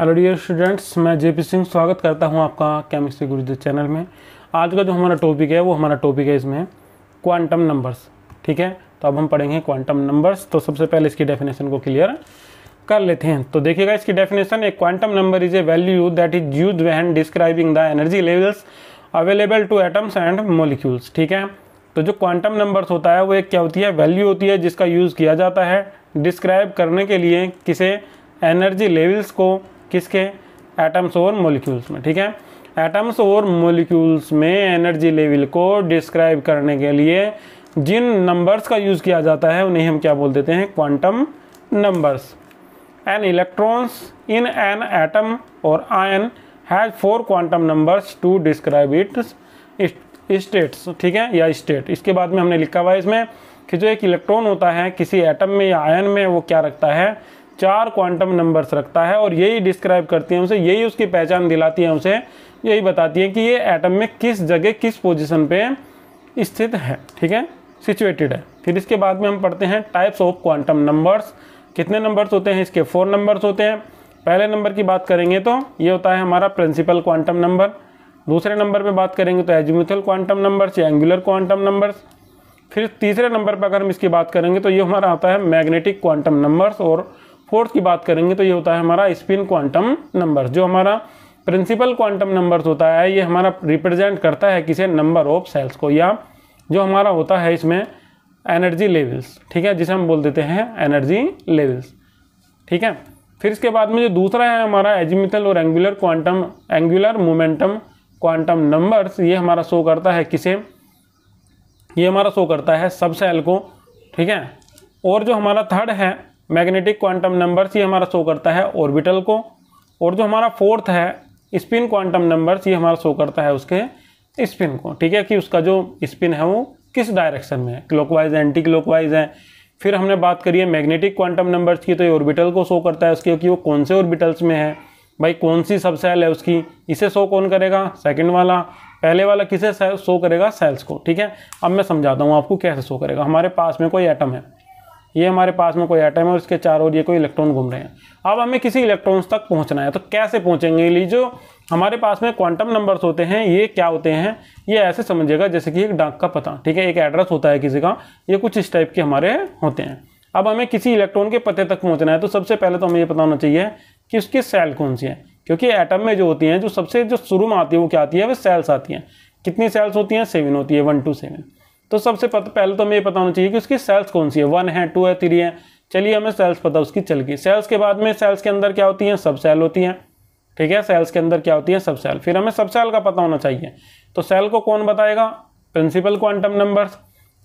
hello dear students मैं जेपी सिंह स्वागत करता हूं आपका केमिस्ट्री गुरुदेव चैनल में आज का जो हमारा टॉपिक है वो हमारा टॉपिक है इसमें क्वांटम नंबर्स ठीक है तो अब हम पढ़ेंगे क्वांटम नंबर्स तो सबसे पहले इसकी डेफिनेशन को क्लियर कर लेते हैं तो देखिएगा इसकी डेफिनेशन एक quantum number is a value that is use when describing the energy levels available to atoms and molecules ठीक है तो जो क्वांटम नंबर्स होता है वो एक क्या होती है वैल्यू होती है जिसका यूज़ किया जाता है डिस्क्राइब करने के लिए किसे एनर्जी लेवल्स को किसके एटम्स और मोलिक्यूल्स में ठीक है एटम्स और मोलिक्यूल्स में एनर्जी लेवल को डिस्क्राइब करने के लिए जिन नंबर्स का यूज़ किया जाता है उन्हें हम क्या बोल देते हैं quantum numbers an electrons in an atom और ion has four quantum numbers to describe its states ठीक है या स्टेट इसके बाद में हमने लिखा हुआ है इसमें कि जो एक इलेक्ट्रॉन होता है किसी एटम में या आयन में वो क्या रखता है चार क्वांटम नंबर्स रखता है और यही डिस्क्राइब करती है उसे यही उसकी पहचान दिलाती है उसे यही बताती है कि ये एटम में किस जगह किस पोजिशन पर स्थित है ठीक है सिचुएटेड है फिर इसके बाद में हम पढ़ते हैं टाइप्स ऑफ क्वांटम नंबर्स कितने नंबर्स होते हैं इसके फोर नंबर्स होते हैं पहले नंबर की बात करेंगे तो ये होता है हमारा प्रिंसिपल क्वांटम नंबर दूसरे नंबर पे बात करेंगे तो एजुमिथल क्वांटम नंबर्स या एंगुलर क्वांटम नंबर्स फिर तीसरे नंबर पर अगर हम इसकी बात करेंगे तो ये हमारा आता है मैग्नेटिक क्वांटम नंबर्स और फोर्थ की बात करेंगे तो ये होता है हमारा स्पिन क्वांटम नंबर जो हमारा प्रिंसिपल क्वांटम नंबर होता है ये हमारा रिप्रेजेंट करता है किसे नंबर ऑफ सेल्स को या जो हमारा होता है इसमें एनर्जी लेवल्स ठीक है जिसे हम बोल देते हैं एनर्जी लेवल्स ठीक है फिर इसके बाद में जो दूसरा है हमारा एजिमिथल और angular quantum angular momentum quantum numbers ये हमारा शो करता है किसे ये हमारा शो करता है सब सेल को ठीक है और जो हमारा थर्ड है मैग्नेटिक क्वांटम नंबर्स ये हमारा शो करता है ऑर्बिटल को और जो हमारा फोर्थ है स्पिन क्वांटम नंबर्स ये हमारा शो करता है उसके स्पिन को ठीक है कि उसका जो स्पिन है वो किस डायरेक्शन में है है एंटी क्लोकवाइज है फिर हमने बात करी है मैग्नेटिक क्वांटम नंबर्स की तो ये ऑर्बिटल को शो करता है उसके क्योंकि वो कौन से ऑर्बिटल्स में है भाई कौन सी सब सेल है उसकी इसे शो कौन करेगा सेकंड वाला पहले वाला किसे शो करेगा सेल्स को ठीक है अब मैं समझाता हूँ आपको कैसे शो करेगा हमारे पास में कोई एटम है ये हमारे पास में कोई एटम है और इसके चारों ओर ये कोई इलेक्ट्रॉन घूम रहे हैं अब हमें किसी इलेक्ट्रॉन्स तक पहुंचना है तो कैसे पहुंचेंगे जो हमारे पास में क्वांटम नंबर्स होते हैं ये क्या होते हैं ये ऐसे समझिएगा जैसे कि एक डाक का पता ठीक है एक एड्रेस होता है किसी का ये कुछ इस टाइप के हमारे होते हैं अब हमें किसी इलेक्ट्रॉन के पते तक पहुंचना है तो सबसे पहले तो हमें ये पता होना चाहिए कि उसकी सेल कौन सी है क्योंकि एटम में जो होती हैं जो सबसे जो शुरू में आती है वो क्या आती है वह सेल्स आती हैं कितनी सेल्स होती हैं सेवन होती है वन टू सेवन तो सबसे पता पहले तो हमें ये पता होना चाहिए कि उसकी सेल्स कौन सी है वन है टू है थ्री है चलिए हमें सेल्स पता उसकी चल गई सेल्स के बाद में सेल्स के अंदर क्या होती हैं सब सेल होती हैं ठीक है सेल्स के अंदर क्या होती हैं सब सेल फिर हमें सब सेल का पता होना चाहिए तो सेल को कौन बताएगा principal quantum numbers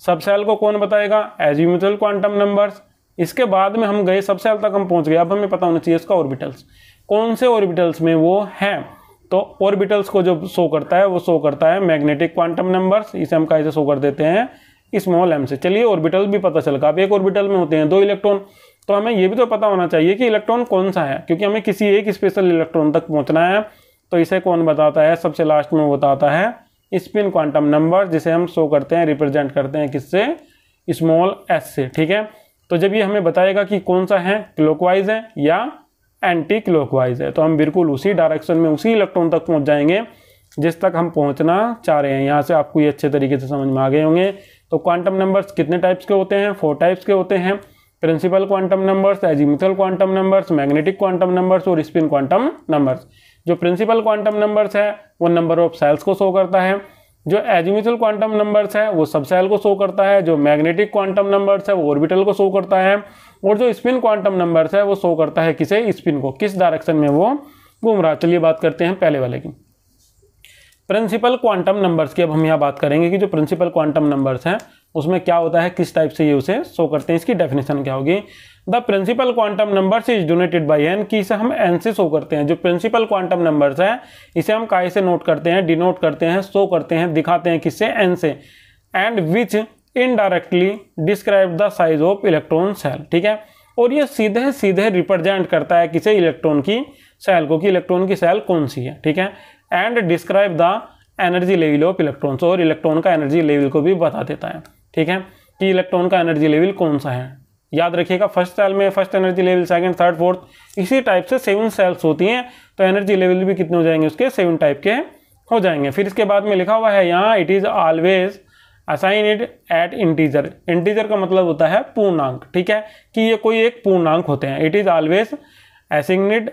sub shell को कौन बताएगा एज्यूमिटल क्वांटम नंबर्स इसके बाद में हम गए सब सेल तक हम पहुंच गए अब हमें पता होना चाहिए इसका ऑर्बिटल्स कौन से ऑर्बिटल्स में वो है तो ऑर्बिटल्स को जो शो करता है वो शो करता है मैग्नेटिक क्वांटम नंबर्स इसे हम कैसे शो कर देते हैं स्मॉल एम से चलिए ऑर्बिटल भी पता चल अब एक ऑर्बिटल में होते हैं दो इलेक्ट्रॉन तो हमें ये भी तो पता होना चाहिए कि इलेक्ट्रॉन कौन सा है क्योंकि हमें किसी एक स्पेशल इलेक्ट्रॉन तक पहुंचना है तो इसे कौन बताता है सबसे लास्ट में बताता है स्पिन क्वांटम नंबर जिसे हम शो करते हैं रिप्रेजेंट करते हैं किससे स्मॉल एस से ठीक है तो जब ये हमें बताएगा कि कौन सा है क्लोकवाइज है या एंटी क्लॉकवाइज है तो हम बिल्कुल उसी डायरेक्शन में उसी इलेक्ट्रॉन तक पहुंच जाएंगे जिस तक हम पहुंचना चाह रहे हैं यहाँ से आपको ये अच्छे तरीके से समझ में आ गए होंगे तो क्वांटम नंबर्स कितने टाइप्स के होते हैं फोर टाइप्स के होते हैं principal quantum numbers azimuthal quantum numbers magnetic quantum numbers और स्पिन क्वांटम नंबर्स जो प्रिंसिपल क्वांटम नंबर्स है वो नंबर ऑफ सेल्स को शो करता है जो एजिमिथल क्वांटम नंबर्स है वो सब सेल को शो करता है जो मैग्नेटिक क्वांटम नंबर्स है वो ऑर्बिटल को शो करता है और जो स्पिन क्वांटम नंबर्स है वो शो करता है किसे स्पिन को किस डायरेक्शन में वो घूम रहा चलिए बात करते हैं पहले वाले की प्रिंसिपल क्वांटम नंबर्स की अब हम यहाँ बात करेंगे कि जो प्रिंसिपल क्वांटम नंबर्स हैं उसमें क्या होता है किस टाइप से ये उसे शो करते हैं इसकी डेफिनेशन क्या होगी the principal quantum numbers is denoted by n की इसे हम एन से शो करते हैं जो प्रिंसिपल क्वांटम नंबर्स है इसे हम काय से नोट करते हैं डिनोट करते हैं शो करते हैं दिखाते हैं किससे एन से and which indirectly describe the size of electron shell ठीक है और ये सीधे सीधे रिप्रेजेंट करता है किसे इलेक्ट्रॉन की सेल को कि इलेक्ट्रॉन की सेल कौन सी है ठीक है and describe the energy level of electrons और इलेक्ट्रॉन का एनर्जी लेवल को भी बता देता है ठीक है कि इलेक्ट्रॉन का एनर्जी लेवल कौन सा है याद रखिएगा फर्स्ट सेल में first energy level second third fourth इसी टाइप से सेवन सेल्स होती हैं तो एनर्जी लेवल भी कितने हो जाएंगे उसके सेवन टाइप के हो जाएंगे फिर इसके बाद में लिखा हुआ है यहाँ it is always assign it at integer integer का मतलब होता है पूर्णांक ठीक है कि ये कोई एक पूर्णांक होते हैं it is always assigned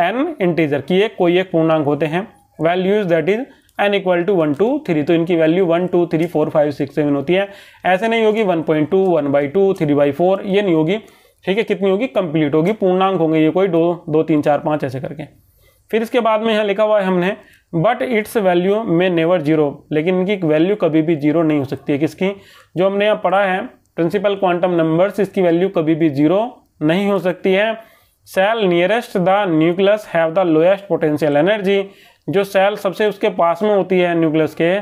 an integer कि ये कोई एक पूर्णांक होते हैं values that is n equal to one two three तो इनकी value one two three four five six seven होती है ऐसे नहीं होगी one point two one by two three by four ये नहीं होगी ठीक है कितनी होगी कंप्लीट होगी पूर्णांक होंगे ये कोई दो दो तीन चार पाँच ऐसे करके फिर इसके बाद में यहाँ लिखा हुआ है हमने बट इट्स वैल्यू में नेवर जीरो लेकिन इनकी वैल्यू कभी भी जीरो नहीं हो सकती है किसकी जो हमने यहाँ पढ़ा है प्रिंसिपल क्वांटम नंबर्स इसकी वैल्यू कभी भी जीरो नहीं हो सकती है shell nearest the nucleus have the lowest potential energy जो सेल सबसे उसके पास में होती है न्यूक्लियस के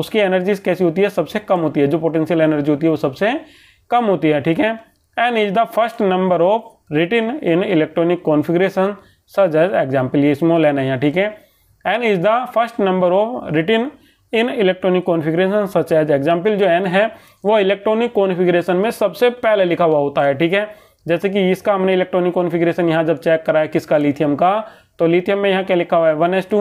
उसकी एनर्जी कैसी होती है सबसे कम होती है जो पोटेंशियल एनर्जी होती है वो सबसे कम होती है ठीक है n is the first number of written in electronic configuration such as example ये स्मॉल एन है यहाँ ठीक है n is the first number of written in electronic configuration such as example जो एन है वो इलेक्ट्रॉनिक कॉन्फ़िगरेशन में सबसे पहले लिखा हुआ होता है ठीक है जैसे कि इसका हमने इलेक्ट्रॉनिक कॉन्फ़िगरेशन यहाँ जब चेक कराया किसका लिथियम का तो लिथियम में यहाँ क्या लिखा हुआ है वन एस टू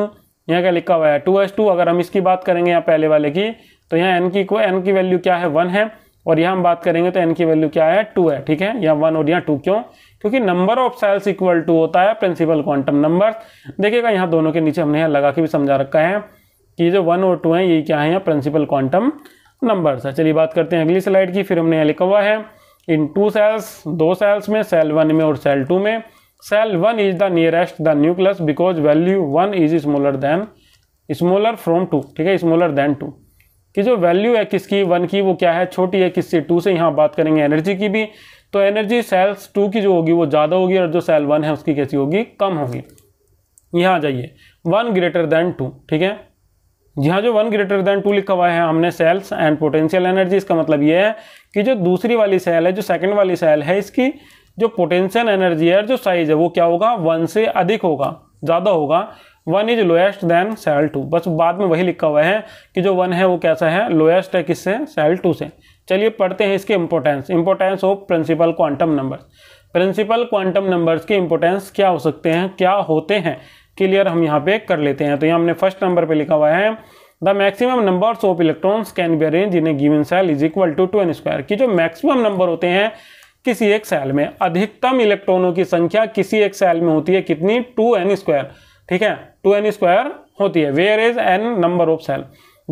यहाँ क्या लिखा हुआ है टू एस टू अगर हम इसकी बात करेंगे यहाँ पहले वाले की तो यहाँ एन की एन की वैल्यू क्या है वन है और यहाँ हम बात करेंगे तो एन की वैल्यू क्या है टू है ठीक है यहाँ वन और यहाँ टू क्यों क्योंकि number of shells equal to होता है प्रिंसिपल क्वांटम नंबर देखिएगा यहाँ दोनों के नीचे हमने यहाँ लगा के भी समझा रखा है कि ये जो वन और टू हैं ये क्या है यहाँ प्रिंसिपल क्वांटम नंबर्स है चलिए बात करते हैं अगली स्लाइड की फिर हमने यहाँ लिखा हुआ है इन टू सेल्स दो सेल्स में सेल वन में और सेल टू में shell one is the nearest the nucleus because value one is smaller than smaller from two ठीक है स्मॉलर देन टू कि जो वैल्यू है किसकी वन की वो क्या है छोटी है किससे टू से यहाँ बात करेंगे एनर्जी की भी तो एनर्जी सेल्स टू की जो होगी वो ज़्यादा होगी और जो सेल वन है उसकी कैसी होगी कम होगी यहाँ आ जाइए वन ग्रेटर देन टू ठीक है यहाँ जो वन ग्रेटर देन टू लिखा हुआ है हमने सेल्स एंड पोटेंशियल एनर्जी इसका मतलब ये है कि जो दूसरी वाली सेल है जो सेकंड वाली सेल है इसकी जो पोटेंशियल एनर्जी है जो साइज है वो क्या होगा वन से अधिक होगा ज़्यादा होगा one is lowest than shell two बस बाद में वही लिखा हुआ है कि जो वन है वो कैसा है लोएस्ट है किससे सेल टू से चलिए पढ़ते हैं इसके importance importance of principal quantum numbers principal quantum numbers के इंपोर्टेंस क्या हो सकते हैं क्या होते हैं क्लियर हम यहाँ पे कर लेते हैं तो यहाँ हमने फर्स्ट नंबर पे लिखा हुआ है the maximum numbers of electrons can be arrange in a given shell is equal to two n square की जो मैक्सिमम नंबर होते हैं किसी एक सेल में अधिकतम इलेक्ट्रॉनों की संख्या किसी एक सेल में होती है कितनी टू एन स्क्वायर ठीक है टू एन स्क्वायर होती है where is n number of shell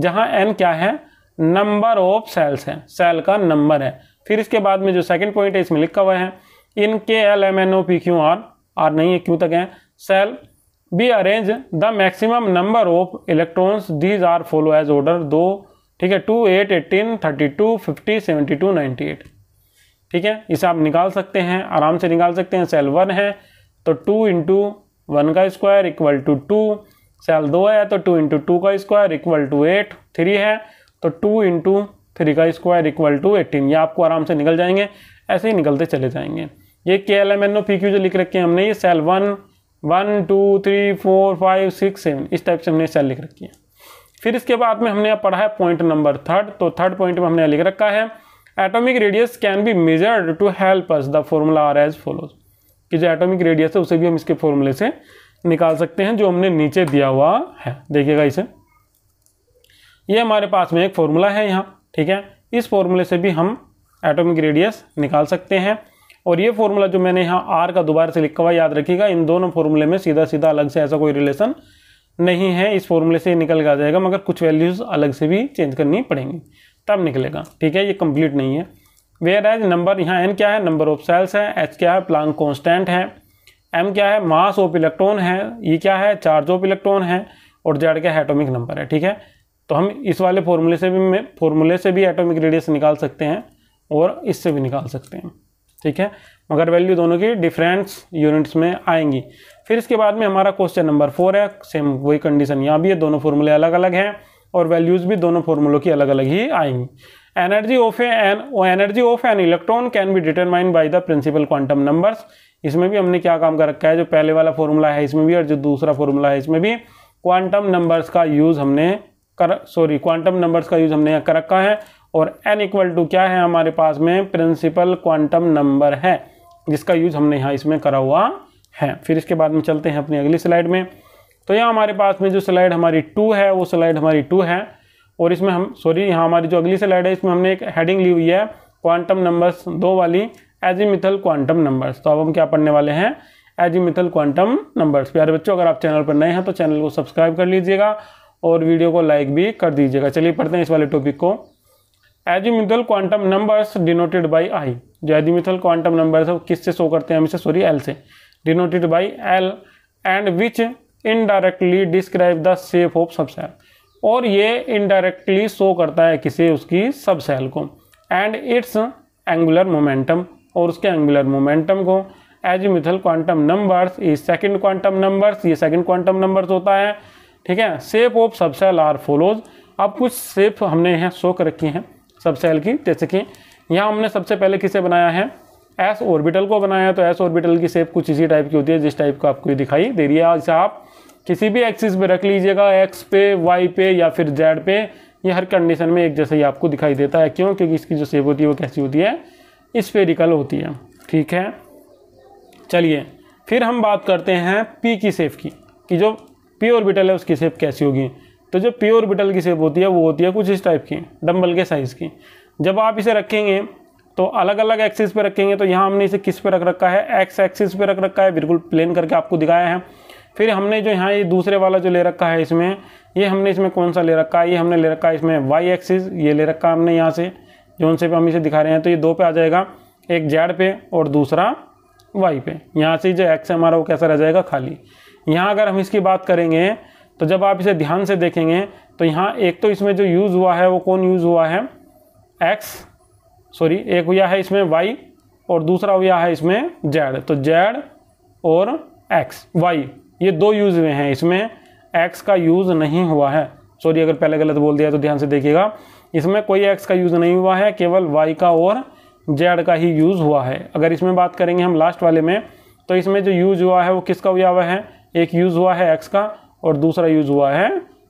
जहाँ एन क्या है नंबर ऑफ सेल्स है सेल का नंबर है फिर इसके बाद में जो सेकंड पॉइंट है इसमें लिखा हुआ है in K L M N O P Q R R नहीं है क्यों तक है shell be arrange the maximum number of electrons these are follow as order दो ठीक है two eight eighteen thirty two fifty seventy two ninety eight ठीक है इसे आप निकाल सकते हैं आराम से निकाल सकते हैं सेल वन है तो टू इंटू वन का square equal to two shell दो है तो टू इंटू टू का square equal to eight three है तो टू इंटू थ्री का स्क्वायर इक्वल टू एटीन ये आपको आराम से निकल जाएंगे ऐसे ही निकलते चले जाएंगे ये K L M N O P Q जो लिख रखे हैं हमने ये cell one one two three four five six seven इस टाइप से हमने सेल लिख रखी है फिर इसके बाद में हमने पढ़ा है पॉइंट नंबर थर्ड तो थर्ड पॉइंट में हमने लिख रखा है atomic radius can be measured to help us the formula R as follows कि जो एटॉमिक रेडियस है उसे भी हम इसके फॉर्मूले से निकाल सकते हैं जो हमने नीचे दिया हुआ है देखिएगा इसे ये हमारे पास में एक फॉर्मूला है यहाँ ठीक है इस फॉर्मूले से भी हम एटॉमिक रेडियस निकाल सकते हैं और ये फॉर्मूला जो मैंने यहाँ आर का दोबारा से लिखा हुआ याद रखिएगा इन दोनों फॉर्मूले में सीधा सीधा अलग से ऐसा कोई रिलेशन नहीं है इस फॉर्मूले से निकल के आ जाएगा मगर कुछ वैल्यूज़ अलग से भी चेंज करनी पड़ेंगी तब निकलेगा ठीक है ये कम्प्लीट नहीं है वेयर एज नंबर यहाँ एन क्या है नंबर ऑफ सेल्स है एच क्या है प्लांग कॉन्स्टेंट है एम क्या है मास ऑफ इलेक्ट्रॉन है ये क्या है चार्ज ऑफ इलेक्ट्रॉन है और जेड क्या है एटोमिक नंबर है ठीक है तो हम इस वाले फॉर्मूले से भी फॉर्मूले से भी एटोमिक रेडियस निकाल सकते हैं और इससे भी निकाल सकते हैं ठीक है मगर वैल्यू दोनों की डिफरेंस यूनिट्स में आएंगी फिर इसके बाद में हमारा क्वेश्चन नंबर फोर है सेम वही कंडीशन यहाँ भी है दोनों फॉर्मूले अलग अलग हैं और वैल्यूज़ भी दोनों फॉर्मूलों की अलग अलग ही आएंगी energy of an energy of an electron can be determined by the principal quantum numbers इसमें भी हमने क्या काम कर रखा है जो पहले वाला फॉर्मूला है इसमें भी और जो दूसरा फॉर्मूला है इसमें भी क्वांटम नंबर्स का यूज़ हमने कर सॉरी क्वांटम नंबर्स का यूज़ हमने यहाँ कर रखा है और एन इक्वल टू क्या है हमारे पास में प्रिंसिपल क्वांटम नंबर है जिसका यूज़ हमने यहाँ इसमें करा हुआ है फिर इसके बाद में चलते हैं अपनी अगली स्लाइड में तो यहाँ हमारे पास में जो स्लाइड हमारी टू है वो स्लाइड हमारी टू है और इसमें हम सॉरी यहाँ हमारी जो अगली स्लाइड है इसमें हमने एक हेडिंग ली हुई है क्वांटम नंबर्स दो वाली एजिमिथल क्वांटम नंबर्स तो अब हम क्या पढ़ने वाले हैं एजिमिथल क्वांटम नंबर्स प्यारे बच्चों अगर आप चैनल पर नए हैं तो चैनल को सब्सक्राइब कर लीजिएगा और वीडियो को लाइक भी कर दीजिएगा चलिए पढ़ते हैं इस वाले टॉपिक को azimuthal quantum numbers denoted by I जो एजिमिथल क्वांटम नंबर्स है वो किससे शो करते हैं हमेशा सॉरी एल से denoted by L and which indirectly describe the shape of subshell और ये इनडायरेक्टली शो करता है किसे उसकी सबसेल को एंड इट्स एंगुलर मोमेंटम और उसके एंगुलर मोमेंटम को एज मिथल क्वांटम नंबर्स ये सेकेंड क्वांटम नंबर्स ये सेकेंड क्वांटम नंबर्स होता है ठीक है shape of subshell are follows अब कुछ सेप हमने यहाँ शो कर रखी हैं सबसेल की जैसे कि यहाँ हमने सबसे पहले किसे बनाया है एस ऑर्बिटल को बनाया है तो एस ऑर्बिटल की सेप कुछ इसी टाइप की होती है जिस टाइप का आपको दिखाई दे रही है आज आप किसी भी एक्सिस पे रख लीजिएगा एक्स पे वाई पे या फिर जेड पे ये हर कंडीशन में एक जैसे ही आपको दिखाई देता है क्यों क्योंकि इसकी जो सेप होती है वो कैसी होती है स्पेरिकल होती है ठीक है चलिए फिर हम बात करते हैं पी की सेप की कि जो पी ऑर्बिटल है उसकी सेप कैसी होगी तो जो पी ऑर्बिटल की सेप होती है वो होती है कुछ इस टाइप की डम्बल के साइज़ की जब आप इसे रखेंगे तो अलग अलग एक्सिस पे रखेंगे तो यहाँ हमने इसे किस पे रख रखा है एक्स एक्सिस पे रख रखा है बिल्कुल प्लेन करके आपको दिखाया है फिर हमने जो यहाँ ये दूसरे वाला जो ले रखा है इसमें ये हमने इसमें कौन सा ले रखा है ये हमने ले रखा है इसमें वाई एक्सिस ये ले रखा हमने यहाँ से जो उनसे हम इसे दिखा रहे हैं तो ये दो पे आ जाएगा एक जेड पे और दूसरा वाई पे यहाँ से जो एक्स हमारा वो कैसा रह जाएगा खाली यहाँ अगर हम इसकी बात करेंगे तो जब आप इसे ध्यान से देखेंगे तो यहाँ एक तो इसमें जो यूज़ हुआ है वो कौन यूज़ हुआ है एक्स सॉरी एक हुआ है इसमें वाई और दूसरा हुआ है इसमें जेड तो जेड और एक्स वाई ये दो यूज़ हुए हैं इसमें एक्स का यूज़ नहीं हुआ है सॉरी अगर पहले गलत बोल दिया तो ध्यान से देखिएगा इसमें कोई एक्स का यूज़ नहीं हुआ है केवल वाई का और जेड का ही यूज़ हुआ है अगर इसमें बात करेंगे हम लास्ट वाले में तो इसमें जो यूज़ हुआ है वो किसका हुआ हुआ है एक यूज़ हुआ है एक्स का और दूसरा यूज़ हुआ है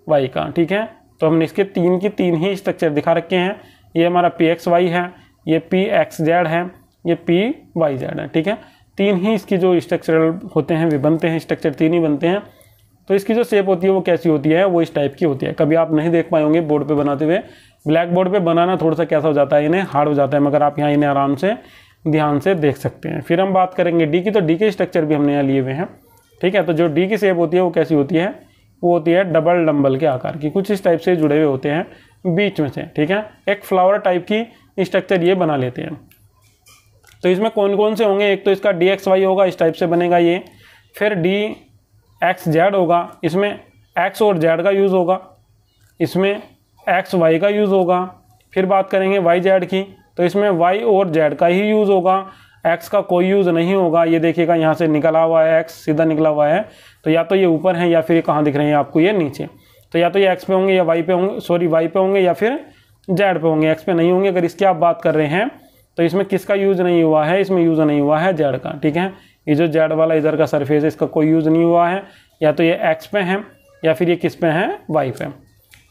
वाई का ठीक है तो हमने इसके तीन की तीन ही स्ट्रक्चर दिखा रखे हैं ये हमारा पी एक्स वाई है ये पी एक्स जेड है ये पी वाई जेड है ठीक है तीन ही इसकी जो स्ट्रक्चरल होते हैं वे बनते हैं स्ट्रक्चर तीन ही बनते हैं तो इसकी जो शेप होती है वो कैसी होती है वो इस टाइप की होती है कभी आप नहीं देख पाए होंगे बोर्ड पे बनाते हुए ब्लैक बोर्ड पे बनाना थोड़ा सा कैसा हो जाता है इन्हें हार्ड हो जाता है मगर आप यहाँ इन्हें आराम से ध्यान से देख सकते हैं फिर हम बात करेंगे डी की तो डी के स्ट्रक्चर भी हमने यहाँ लिए हुए हैं ठीक है तो जो डी की शेप होती है वो कैसी होती है वो होती है डबल डम्बल के आकार की कुछ इस टाइप से जुड़े हुए होते हैं बीच में से ठीक है एक फ्लावर टाइप की स्ट्रक्चर ये बना लेते हैं तो इसमें कौन कौन से होंगे एक तो इसका डी एक्स वाई होगा इस टाइप से बनेगा ये फिर डी एक्स जेड होगा इसमें एक्स और जेड का यूज़ होगा इसमें एक्स वाई का यूज़ होगा फिर बात करेंगे वाई जेड की तो इसमें वाई और जेड का ही यूज़ होगा एक्स का कोई यूज़ नहीं होगा ये देखिएगा यहाँ से निकला हुआ है एक्स सीधा निकला हुआ है तो या तो ये ऊपर है या फिर ये कहाँ दिख रहे हैं आपको ये नीचे तो या तो ये एक्स पे होंगे या वाई पे होंगे सॉरी वाई पे होंगे या फिर जेड पे होंगे एक्स पे नहीं होंगे अगर इसकी आप बात कर रहे हैं तो इसमें किसका यूज नहीं हुआ है इसमें यूज नहीं हुआ है जेड का ठीक है ये जो जेड वाला इधर का सरफेस है इसका कोई यूज नहीं हुआ है या तो ये एक्स पे है या फिर ये किस पे है वाई पे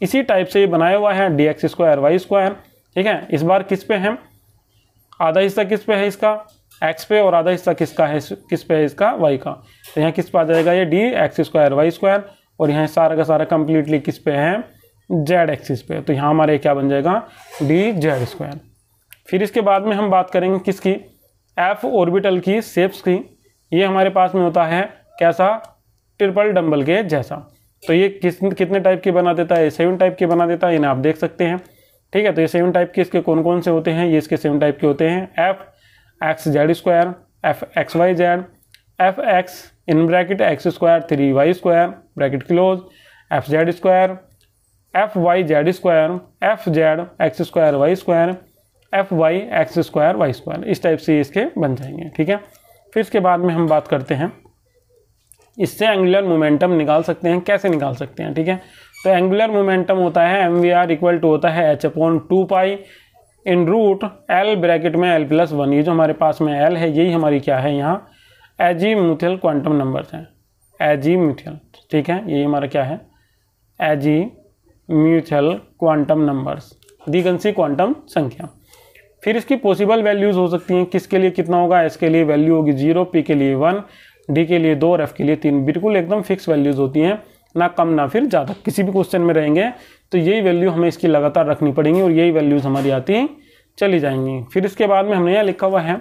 इसी टाइप से ये बनाया हुआ है D X square Y square ठीक है इस बार किस पे है आधा हिस्सा किस पे है इसका एक्स पे और आधा हिस्सा किसका है किस पे है इसका वाई का तो यहाँ किस पे आ जाएगा ये D X square Y square और यहाँ सारा का सारा कंप्लीटली किस पे है जेड एक्सिस पे तो यहाँ हमारे क्या बन जाएगा डी जेड स्क्वायर फिर इसके बाद में हम बात करेंगे किसकी एफ ऑर्बिटल की सेप्स की ये हमारे पास में होता है कैसा ट्रिपल डम्बल के जैसा तो ये किस कितने टाइप के बना देता है सेवन टाइप के बना देता है इन्हें आप देख सकते हैं ठीक है तो ये सेवन टाइप के इसके कौन कौन से होते हैं ये इसके सेवन टाइप के होते हैं F X Z square F X Y Z F X in bracket X square three Y square bracket close F Z square F Y Z square F Z X square Y square F Y X square Y square इस type से इसके बन जाएंगे ठीक है फिर इसके बाद में हम बात करते हैं इससे एंगुलर मोमेंटम निकाल सकते हैं कैसे निकाल सकते हैं ठीक है तो एंगुलर मोमेंटम होता है M V R equal to होता है H upon two pi in root L bracket में एल प्लस वन ये जो हमारे पास में एल है यही हमारी क्या है यहाँ एजी म्यूथियल क्वांटम नंबर्स हैं एजी म्यूथियल ठीक है यही हमारा क्या है एजी म्यूथल क्वांटम नंबर्स दी गंसी क्वांटम संख्या फिर इसकी पॉसिबल वैल्यूज हो सकती हैं किसके लिए कितना होगा एस के लिए वैल्यू होगी जीरो पी के लिए वन डी के लिए दो और एफ के लिए तीन बिल्कुल एकदम फिक्स वैल्यूज होती हैं ना कम ना फिर ज़्यादा किसी भी क्वेश्चन में रहेंगे तो यही वैल्यू हमें इसकी लगातार रखनी पड़ेंगी और यही वैल्यूज हमारी आती चली जाएंगी फिर इसके बाद में हमने यहाँ लिखा हुआ है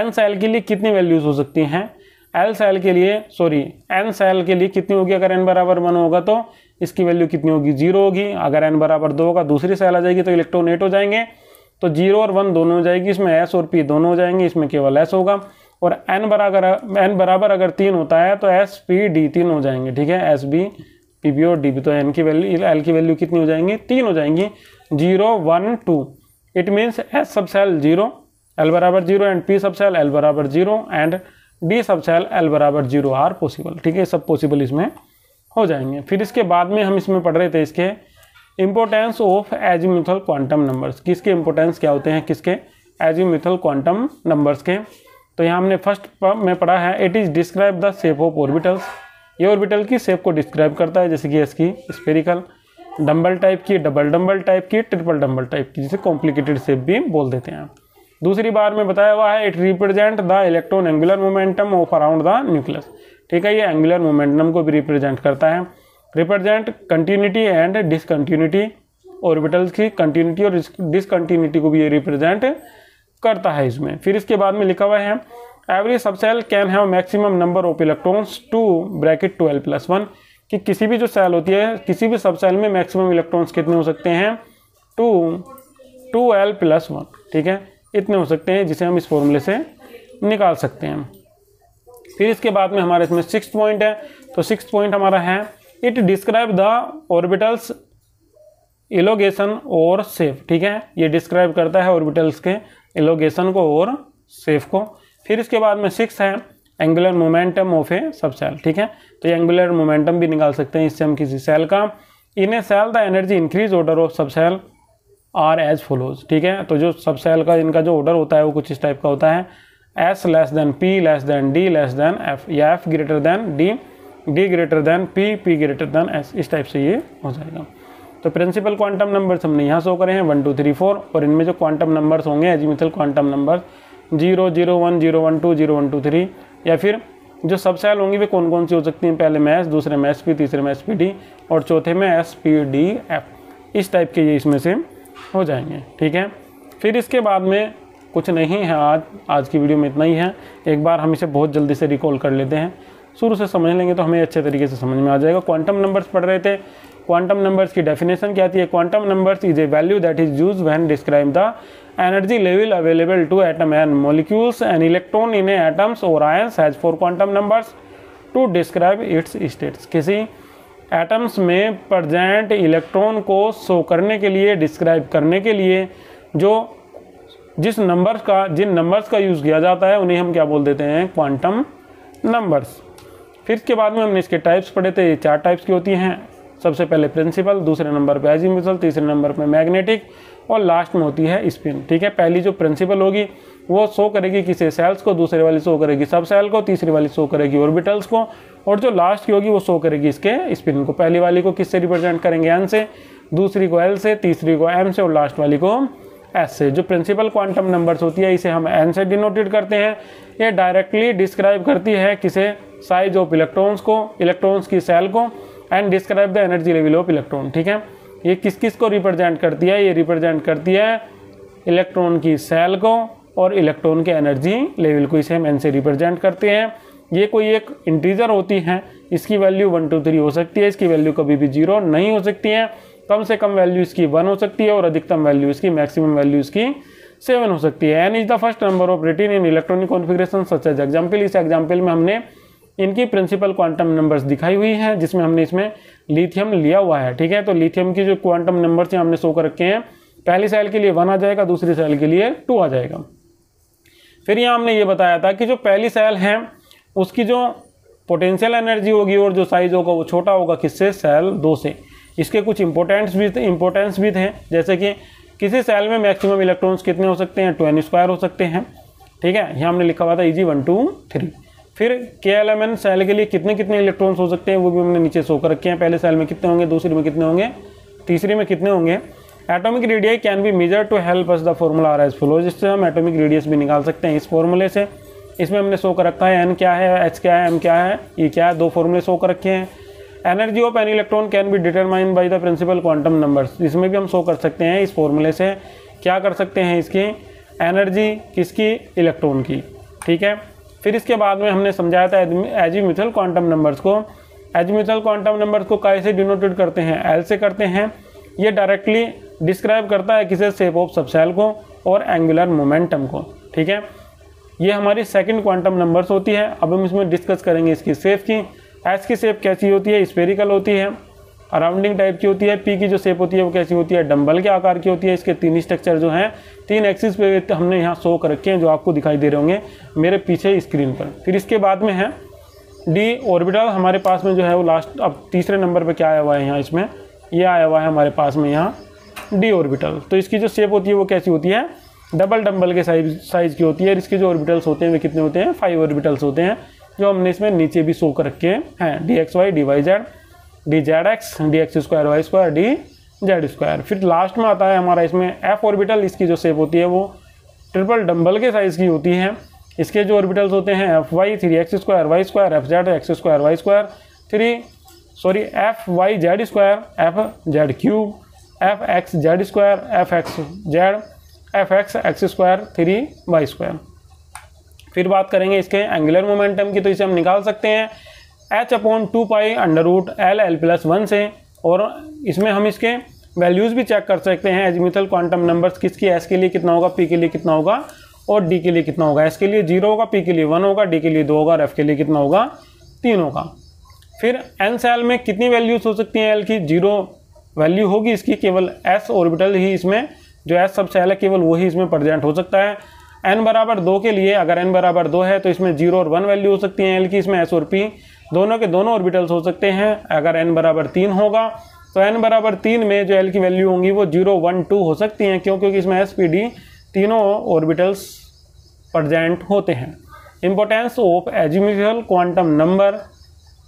एन सेल के लिए कितनी वैल्यूज हो सकती हैं एल सेल के लिए सॉरी एन सेल के लिए कितनी होगी अगर एन बराबर वन होगा तो इसकी वैल्यू कितनी होगी जीरो होगी अगर एन बराबर दो होगा दूसरी सेल आ जाएगी तो इलेक्ट्रॉन एट हो जाएंगे तो जीरो और वन दोनों हो जाएगी इसमें एस और पी दोनों हो जाएंगे इसमें केवल एस होगा और एन बराबर एन बराबर अगर तीन होता है तो एस पी डी तीन हो जाएंगे ठीक है एस बी पी बी और डी बी तो एन की वैल्यू एल की वैल्यू कितनी हो जाएंगी तीन हो जाएंगी zero one two it means S sub shell zero L बराबर zero and P sub shell L बराबर zero and D sub shell L बराबर जीरो आर पॉसिबल ठीक है सब पॉसिबल इसमें हो जाएंगे फिर इसके बाद में हम इसमें पढ़ रहे थे इसके importance of azimuthal quantum numbers किसके इम्पोर्टेंस क्या होते हैं किसके एजिमिथल क्वांटम नंबर्स के तो यहाँ हमने फर्स्ट में पढ़ा है it is describe the shape of orbitals ये ऑर्बिटल की सेप को डिस्क्राइब करता है जैसे कि इसकी स्पेरिकल डम्बल टाइप की डबल डम्बल टाइप की ट्रिपल डम्बल टाइप की जिसे कॉम्प्लिकेटेड सेप भी बोल देते हैं दूसरी बार में बताया हुआ है it represent the electron angular momentum of around the nucleus ठीक है ये एंगुलर मोमेंटम को भी रिप्रेजेंट करता है represent continuity and discontinuity orbitals की कंटिन्यूटी और डिसकंटिन्यूटी को भी ये रिप्रेजेंट करता है इसमें फिर इसके बाद में लिखा हुआ है every subshell can have maximum number of electrons two bracket twelve plus one कि किसी भी जो सेल होती है किसी भी सबसेल में मैक्सिमम इलेक्ट्रॉन्स कितने हो सकते हैं two two L plus one ठीक है इतने हो सकते हैं जिसे हम इस फॉर्मूले से निकाल सकते हैं फिर इसके बाद में हमारे इसमें सिक्स पॉइंट है तो सिक्स पॉइंट हमारा है it describe the orbitals elongation और सेफ ठीक है ये डिस्क्राइब करता है ऑर्बिटल्स के एलोगेशन को और सेफ को फिर इसके बाद में सिक्स है एंगुलर मोमेंटम ऑफ ए सब सेल ठीक है तो ये एंगुलर मोमेंटम भी निकाल सकते हैं इससे हम किसी सेल का in a shell the energy increase order of sub shell are as follows ठीक है तो जो सब सेल का इनका जो ऑर्डर होता है वो कुछ इस टाइप का होता है S less than P less than D less than F या F greater than D D greater than P P greater than S इस टाइप से ये हो जाएगा तो प्रिंसिपल क्वांटम नंबर्स हमने यहाँ शो करे हैं वन टू थ्री फोर और इनमें जो क्वांटम नंबर्स होंगे azimuthal quantum number zero zero one zero one two zero one two three या फिर जो सबसे सेल होंगी वे कौन कौन सी हो सकती हैं पहले में एस दूसरे में एस पी तीसरे में एस पी डी और चौथे में एस पी डी एफ इस टाइप के ये इसमें से हो जाएंगे ठीक है फिर इसके बाद में कुछ नहीं है आज आज की वीडियो में इतना ही है एक बार हम इसे बहुत जल्दी से रिकॉल कर लेते हैं शुरू से समझ लेंगे तो हमें अच्छे तरीके से समझ में आ जाएगा क्वांटम नंबर्स पढ़ रहे थे क्वांटम नंबर्स की डेफिनेशन क्या आती है quantum numbers is a value that is use when describe the energy level available to atom and molecules and electron in atoms और ions has four quantum numbers to describe its states किसी atoms में present electron को show करने के लिए describe करने के लिए जो जिस नंबर्स का जिन नंबर्स का यूज़ किया जाता है उन्हें हम क्या बोल देते हैं क्वांटम नंबर्स फिफ्थ के बाद में हमने इसके टाइप्स पढ़े थे ये चार टाइप्स की होती हैं सबसे पहले प्रिंसिपल दूसरे नंबर पे मिसल तीसरे नंबर पर मैग्नेटिक और लास्ट में होती है स्पिन ठीक है पहली जो प्रिंसिपल होगी वो शो करेगी किसी सेल्स को दूसरे वाली शो करेगी सब सेल को तीसरी वाली शो करेगी ऑर्बिटल्स को और जो लास्ट की होगी वो शो करेगी इसके स्पिन को पहली वाली को किससे रिप्रेजेंट करेंगे एन से दूसरी को एल से तीसरी को एम से और लास्ट वाली को एस से जो प्रिंसिपल क्वांटम नंबर्स होती है इसे हम एन से डिनोटेड करते हैं ये डायरेक्टली डिस्क्राइब करती है किसे साइज ऑफ इलेक्ट्रॉन्स को इलेक्ट्रॉन्स की सेल को and describe the energy level of electron ठीक है ये किस किस को रिप्रेजेंट करती है ये रिप्रेजेंट करती है इलेक्ट्रॉन की सेल को और इलेक्ट्रॉन के एनर्जी लेवल को इसे हम एन से रिप्रेजेंट करते हैं ये कोई एक इंटीजर होती है इसकी वैल्यू वन टू थ्री हो सकती है इसकी वैल्यू कभी भी जीरो नहीं हो सकती है कम से कम वैल्यू इसकी वन हो सकती है और अधिकतम वैल्यू इसकी मैक्सिमम वैल्यू इसकी सेवन हो सकती है n is the first number of written in electronic configuration such as example इस एग्जाम्पल में हमने इनकी प्रिंसिपल क्वांटम नंबर्स दिखाई हुई है जिसमें हमने इसमें लिथियम लिया हुआ है ठीक है तो लिथियम की जो क्वांटम नंबर्स हैं हमने शो कर रखे हैं पहली सेल के लिए वन आ जाएगा दूसरी सेल के लिए टू आ जाएगा फिर यहाँ हमने ये बताया था कि जो पहली सेल है उसकी जो पोटेंशियल एनर्जी होगी और जो साइज होगा वो छोटा होगा किससे सेल दो से इसके कुछ इंपोर्टेंट्स भी इंपोर्टेंस भी थे जैसे कि किसी सेल में मैक्सिमम इलेक्ट्रॉन्स कितने हो सकते हैं ट्वेन स्क्वायर हो सकते हैं ठीक है यहाँ हमने लिखा हुआ था इजी वन टू थ्री फिर के एल एम एन सेल के लिए कितने कितने इलेक्ट्रॉन्स हो सकते हैं वो भी हमने नीचे सो कर रखे हैं पहले सेल में कितने होंगे दूसरे में कितने होंगे तीसरे में कितने होंगे atomic radii can be measure to help us the formula R as follow जिससे हम एटॉमिक रेडियस भी निकाल सकते हैं इस फॉर्मूले से इसमें हमने शो कर रखा है एन क्या है एच क्या है एम क्या है ई e क्या है दो फॉर्मूले शो कर रखे हैं energy of an electron can be determine by the principal quantum numbers इसमें भी हम शो कर सकते हैं इस फॉर्मूले से क्या कर सकते हैं इसकी एनर्जी किसकी इलेक्ट्रॉन की ठीक है फिर इसके बाद में हमने समझाया था एजीमिथल क्वांटम नंबर्स को एजमिथल क्वांटम नंबर्स को कैसे डिनोटेट करते हैं एल से करते हैं ये डायरेक्टली डिस्क्राइब करता है किसे सेप ऑफ सबसेल को और एंगुलर मोमेंटम को ठीक है ये हमारी सेकंड क्वांटम नंबर्स होती है अब हम इसमें डिस्कस करेंगे इसकी सेफ की एस की शेप कैसी होती है स्पेरिकल होती है अराउंडिंग टाइप की होती है पी की जो शेप होती है वो कैसी होती है डम्बल के आकार की होती है इसके तीन स्ट्रक्चर जो हैं तीन एक्सिस पे हमने यहाँ शो कर रखे हैं जो आपको दिखाई दे रहे होंगे मेरे पीछे स्क्रीन पर फिर इसके बाद में है डी ऑर्बिटल हमारे पास में जो है वो लास्ट अब तीसरे नंबर पर क्या आया हुआ है यहाँ इसमें ये आया हुआ है हमारे पास में यहाँ डी ऑर्बिटल तो इसकी जो शेप होती है वो कैसी होती है डबल डम्बल के साइज साइज़ की होती है और इसके जो ऑर्बिटल्स होते हैं वे कितने होते हैं फाइव ऑर्बिटल्स होते हैं जो हमने इसमें नीचे भी शो कर रखे हैं D X Y D Y Z D Z X D X square Y square D Z square फिर लास्ट में आता है हमारा इसमें एफ ऑर्बिटल इसकी जो शेप होती है वो ट्रिपल डम्बल के साइज़ की होती है इसके जो ऑर्बिटल्स होते हैं F Y three X square Y square F Z X square Y square three sorry F Y Z square F Z cube F X Z square F X Z F X X square three Y square फिर बात करेंगे इसके angular momentum की तो इसे हम निकाल सकते हैं H upon two pi under root L L plus one से और इसमें हम इसके वैल्यूज़ भी चेक कर सकते हैं एजमिथल क्वांटम नंबर्स किसकी एस के लिए कितना होगा पी के लिए कितना होगा और डी के लिए कितना होगा एस के लिए जीरो होगा पी के लिए वन होगा डी के लिए दो होगा और एफ के लिए कितना होगा तीन होगा फिर एन सेल में कितनी वैल्यूज़ हो सकती हैं एल की जीरो वैल्यू होगी इसकी केवल एस ऑर्बिटल ही इसमें जो एस सब सेल है केवल वही इसमें प्रजेंट हो सकता है एन बराबर दो के लिए अगर एन बराबर दो है तो इसमें जीरो और वन वैल्यू हो सकती है एल की इसमें एस और पी दोनों के दोनों ऑर्बिटल्स हो सकते हैं अगर एन बराबर तीन होगा तो एन बराबर तीन में जो एल की वैल्यू होंगी वो जीरो वन टू हो सकती हैं क्यों क्योंकि इसमें एस पी डी तीनों ऑर्बिटल्स प्रजेंट होते हैं importance of azimuthal quantum number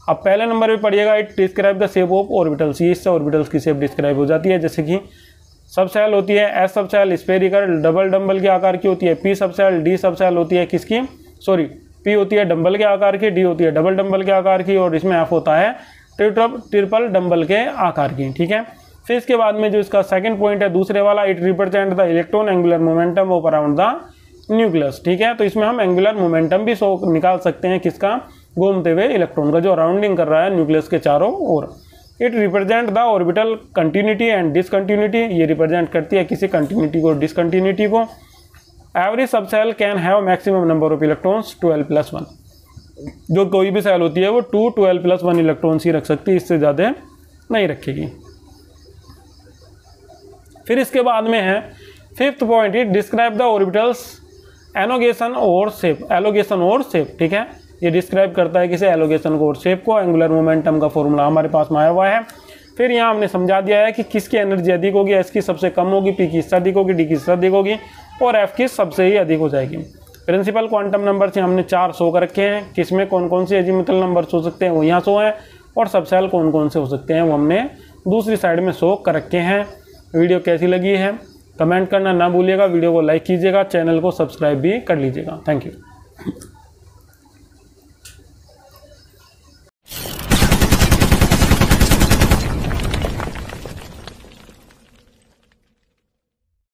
अब पहले नंबर पर पढ़िएगा it describe the shape of orbitals ये इससे ऑर्बिटल्स की सेप डिस्क्राइब हो जाती है जैसे कि सबसेल होती है S subshell spherical double dumbbell के आकार की होती है पी सबसेल डी सबसेल होती है किसकी सॉरी पी होती है डम्बल के आकार की डी होती है डबल डम्बल के आकार की और इसमें एफ होता है ट्रिपल डम्बल के आकार की ठीक है फिर इसके बाद में जो इसका सेकंड पॉइंट है दूसरे वाला it represent the electron angular momentum of around the nucleus ठीक है तो इसमें हम एंगुलर मोमेंटम भी निकाल सकते हैं किसका घूमते हुए इलेक्ट्रॉन का जो राउंडिंग कर रहा है न्यूक्लियस के चारों ओर it represent the orbital continuity and discontinuity ये रिप्रेजेंट करती है किसी कंटिन्यूटी को डिसकंटिन्यूटी को every sub shell can have maximum number of electrons twelve plus one जो कोई भी सेल होती है वो two twelve plus one electrons ही रख सकती है इससे ज़्यादा नहीं रखेगी फिर इसके बाद में है fifth point it describe the orbitals elongation और सेप एलोगेशन और सेप ठीक है ये डिस्क्राइब करता है किसे एलोगेशन को और शेप को एंगुलर मोमेंटम का फॉर्मूला हमारे पास में आया हुआ है फिर यहाँ हमने समझा दिया है कि किसकी एनर्जी अधिक होगी एस की सबसे कम होगी पी की इससे अधिक होगी डी की इससे अधिक होगी और एफ की सबसे ही अधिक हो जाएगी प्रिंसिपल क्वांटम नंबर से हमने चार सो कर रखे हैं किसमें कौन कौन से एजिमिटल नंबर हो सकते हैं वो यहाँ सो हैं और सबसेल कौन कौन से हो सकते हैं वो हमने दूसरी साइड में सो कर रखे हैं वीडियो कैसी लगी है कमेंट करना ना भूलिएगा वीडियो को लाइक कीजिएगा चैनल को सब्सक्राइब भी कर लीजिएगा थैंक यू